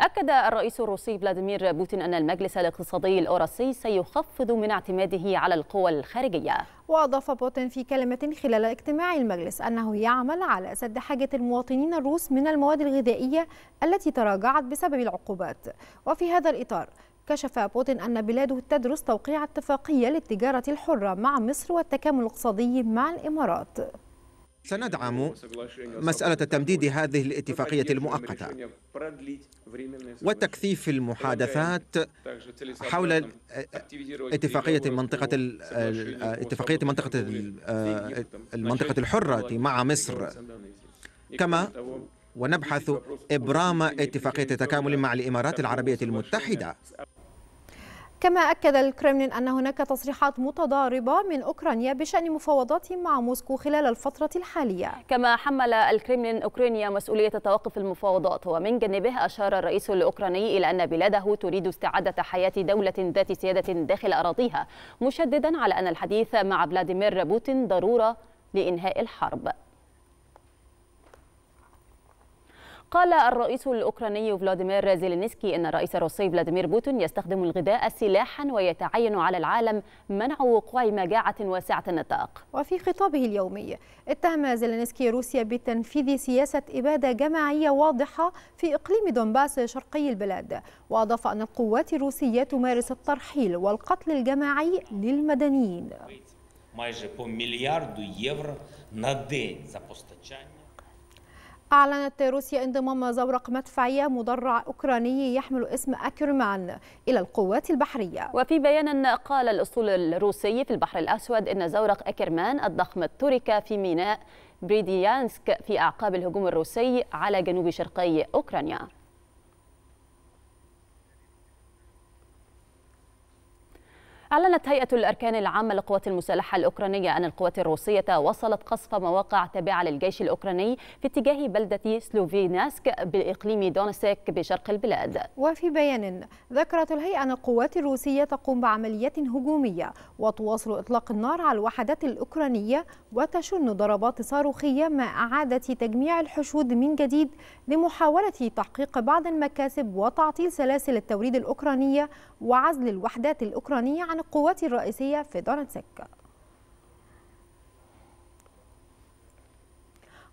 أكد الرئيس الروسي فلاديمير بوتين أن المجلس الاقتصادي الأوراسي سيخفض من اعتماده على القوى الخارجية وأضاف بوتين في كلمة خلال اجتماع المجلس أنه يعمل على سد حاجة المواطنين الروس من المواد الغذائية التي تراجعت بسبب العقوبات وفي هذا الإطار كشف بوتين أن بلاده تدرس توقيع اتفاقية للتجارة الحرة مع مصر والتكامل الاقتصادي مع الإمارات سندعم مسألة تمديد هذه الاتفاقية المؤقتة وتكثيف المحادثات حول اتفاقية منطقة اتفاقية منطقة آه، المنطقة الحرة مع مصر كما ونبحث إبرام اتفاقية تكامل مع الإمارات العربية المتحدة كما أكد الكرملين أن هناك تصريحات متضاربة من أوكرانيا بشأن مفاوضاتهم مع موسكو خلال الفترة الحالية كما حمل الكرملين أوكرانيا مسؤولية توقف المفاوضات ومن جانبه أشار الرئيس الأوكراني إلى أن بلاده تريد استعادة حياة دولة ذات سيادة داخل أراضيها مشددا على أن الحديث مع فلاديمير بوتين ضرورة لإنهاء الحرب قال الرئيس الأوكراني فلاديمير زيلينسكي أن الرئيس الروسي فلاديمير بوتين يستخدم الغذاء سلاحا ويتعين على العالم منع وقوع مجاعة واسعة النطاق وفي خطابه اليومي اتهم زيلينسكي روسيا بتنفيذ سياسة إبادة جماعية واضحة في إقليم دونباس شرقي البلاد وأضاف أن القوات الروسية تمارس الترحيل والقتل الجماعي للمدنيين أعلنت روسيا انضمام زورق مدفعية مدرع أوكراني يحمل اسم أكرمان إلى القوات البحرية وفي بيان قال الأسطول الروسي في البحر الأسود إن زورق أكرمان الضخم الترك في ميناء بريديانسك في أعقاب الهجوم الروسي على جنوب شرقي أوكرانيا أعلنت هيئة الأركان العامة للقوات المسلحة الأوكرانية أن القوات الروسية وصلت قصف مواقع تابعة للجيش الأوكراني في اتجاه بلدة سلوفيناسك بإقليم دونسك بشرق البلاد وفي بيان ذكرت الهيئة أن القوات الروسية تقوم بعمليات هجومية وتواصل إطلاق النار على الوحدات الأوكرانية وتشن ضربات صاروخية مع إعادة تجميع الحشود من جديد لمحاولة تحقيق بعض المكاسب وتعطيل سلاسل التوريد الأوكرانية وعزل الوحدات الأوكرانية عن القوات الرئيسية في دونتسك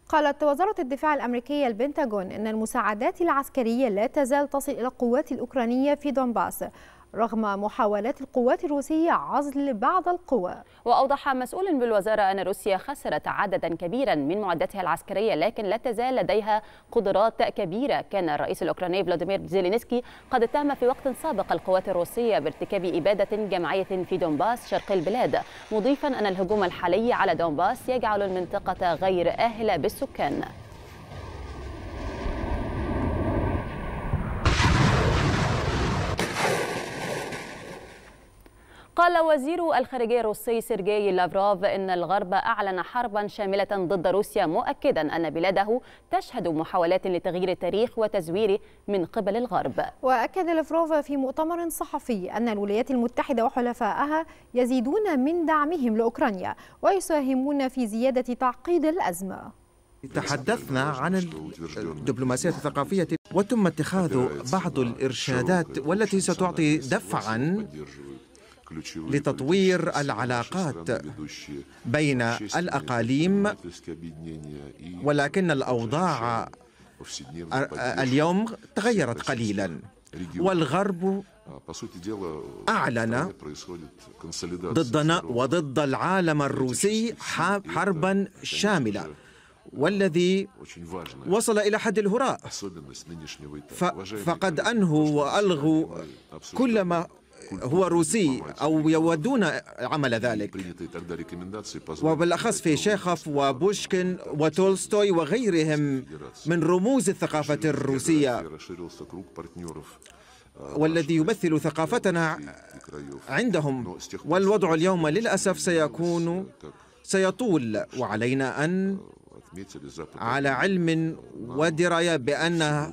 قالت وزارة الدفاع الأمريكية البنتاغون أن المساعدات العسكرية لا تزال تصل إلى القوات الأوكرانية في دونباس رغم محاولات القوات الروسية عزل بعض القوى وأوضح مسؤول بالوزارة أن روسيا خسرت عددا كبيرا من معداتها العسكرية لكن لا تزال لديها قدرات كبيرة كان الرئيس الأوكراني فلاديمير زيلينسكي قد اتهم في وقت سابق القوات الروسية بارتكاب إبادة جماعية في دونباس شرق البلاد مضيفا أن الهجوم الحالي على دونباس يجعل المنطقة غير آهلة بالسكان قال وزير الخارجية الروسي سيرجي لافروف إن الغرب أعلن حربا شاملة ضد روسيا مؤكدا أن بلاده تشهد محاولات لتغيير التاريخ وتزويره من قبل الغرب وأكد لافروف في مؤتمر صحفي أن الولايات المتحدة وحلفائها يزيدون من دعمهم لأوكرانيا ويساهمون في زيادة تعقيد الأزمة تحدثنا عن الدبلوماسية الثقافية وتم اتخاذ بعض الإرشادات والتي ستعطي دفعا لتطوير العلاقات بين الاقاليم ولكن الاوضاع اليوم تغيرت قليلا والغرب أعلن ضدنا وضد العالم الروسي حربا شاملة والذي وصل إلى حد الهراء فقد أنهوا وألغوا كل ما هو روسي أو يودون عمل ذلك وبالأخص في شيخوف وبوشكن وتولستوي وغيرهم من رموز الثقافة الروسية والذي يمثل ثقافتنا عندهم والوضع اليوم للأسف سيكون سيطول وعلينا أن على علم ودراية بأن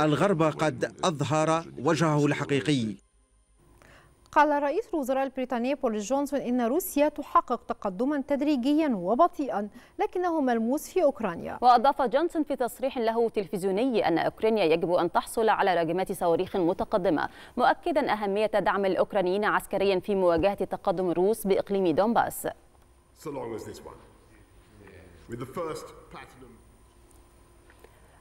الغرب قد أظهر وجهه الحقيقي قال رئيس الوزراء البريطاني بول جونسون إن روسيا تحقق تقدما تدريجيا وبطيئا لكنه ملموس في أوكرانيا وأضاف جونسون في تصريح له تلفزيوني أن أوكرانيا يجب أن تحصل على راجمات صواريخ متقدمة مؤكدا أهمية دعم الأوكرانيين عسكريا في مواجهة تقدم الروس بإقليم دونباس so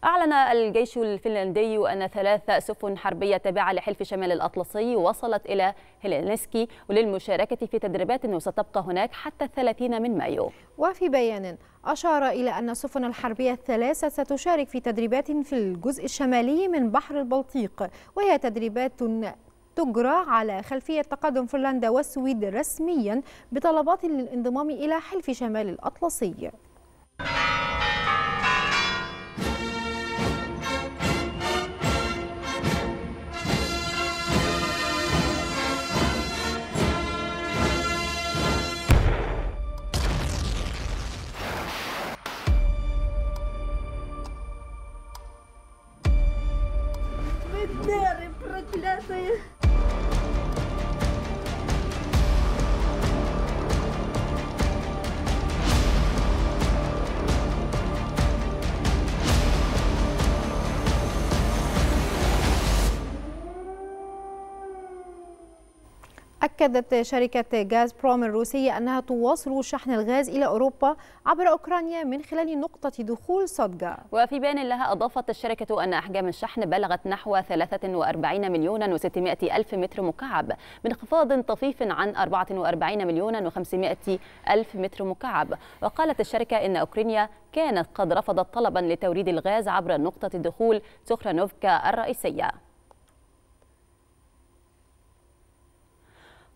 أعلن الجيش الفنلندي أن ثلاث سفن حربية تابعة لحلف شمال الأطلسي وصلت إلى هيلينسكي وللمشاركة في تدريبات وستبقى هناك حتى 30 من مايو وفي بيان أشار إلى أن السفن الحربية الثلاثة ستشارك في تدريبات في الجزء الشمالي من بحر البلطيق وهي تدريبات تجرى على خلفية تقدم فنلندا والسويد رسميا بطلبات للانضمام إلى حلف شمال الأطلسي 所以。أكدت شركة غاز بروم الروسية أنها تواصل شحن الغاز إلى أوروبا عبر أوكرانيا من خلال نقطة دخول صدقة وفي بيان لها أضافت الشركة أن أحجام الشحن بلغت نحو 43 مليون و600 ألف متر مكعب بانخفاض طفيف عن 44 مليون و500 ألف متر مكعب وقالت الشركة إن أوكرانيا كانت قد رفضت طلبا لتوريد الغاز عبر نقطة دخول سخرانوفكا الرئيسية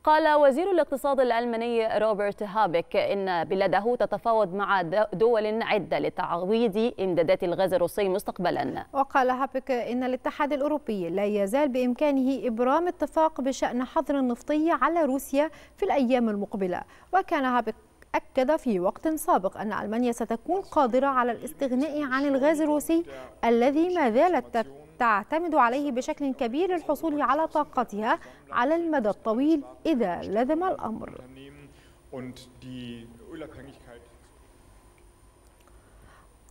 قال وزير الاقتصاد الألماني روبرت هابك إن بلاده تتفاوض مع دول عدة لتعويض إمدادات الغاز الروسي مستقبلا وقال هابك إن الاتحاد الأوروبي لا يزال بإمكانه إبرام اتفاق بشأن حظر النفطي على روسيا في الأيام المقبلة وكان هابك أكد في وقت سابق أن ألمانيا ستكون قادرة على الاستغناء عن الغاز الروسي الذي ما زالت تعتمد عليه بشكل كبير للحصول على طاقتها على المدى الطويل إذا لزم الأمر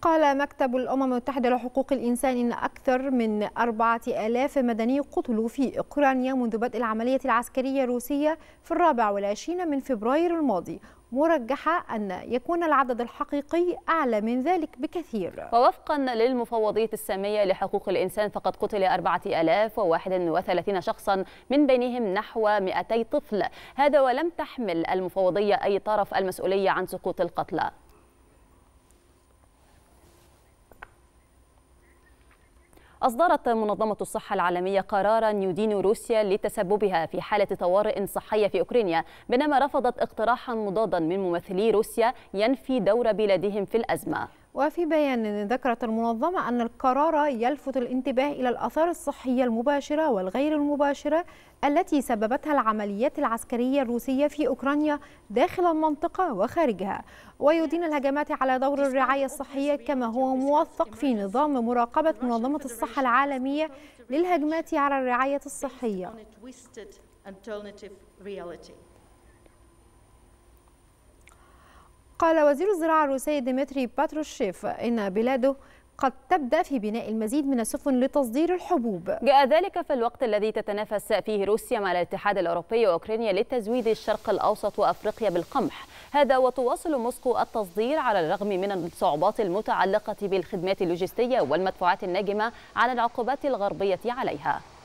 قال مكتب الأمم المتحدة لحقوق الإنسان إن أكثر من أربعة آلاف مدني قتلوا في أوكرانيا منذ بدء العملية العسكرية الروسية في الرابع والعشرين من فبراير الماضي مرجحة أن يكون العدد الحقيقي أعلى من ذلك بكثير ووفقا للمفوضية السامية لحقوق الإنسان فقد قتل 4031 شخصا من بينهم نحو 200 طفل هذا ولم تحمل المفوضية أي طرف المسؤولية عن سقوط القتلى أصدرت منظمة الصحة العالمية قرارا يدين روسيا لتسببها في حالة طوارئ صحية في أوكرانيا بينما رفضت اقتراحا مضادا من ممثلي روسيا ينفي دور بلادهم في الأزمة وفي بيان ذكرت المنظمة أن القرار يلفت الانتباه إلى الآثار الصحية المباشرة والغير المباشرة التي سببتها العمليات العسكرية الروسية في أوكرانيا داخل المنطقة وخارجها ويدين الهجمات على دور الرعاية الصحية كما هو موثق في نظام مراقبة منظمة الصحة العالمية للهجمات على الرعاية الصحية قال وزير الزراعة الروسي ديمتري باتروشيف إن بلاده قد تبدأ في بناء المزيد من السفن لتصدير الحبوب جاء ذلك في الوقت الذي تتنافس فيه روسيا مع الاتحاد الأوروبي وأوكرانيا لتزويد الشرق الأوسط وأفريقيا بالقمح هذا وتواصل موسكو التصدير على الرغم من الصعوبات المتعلقة بالخدمات اللوجستية والمدفوعات الناجمة عن العقوبات الغربية عليها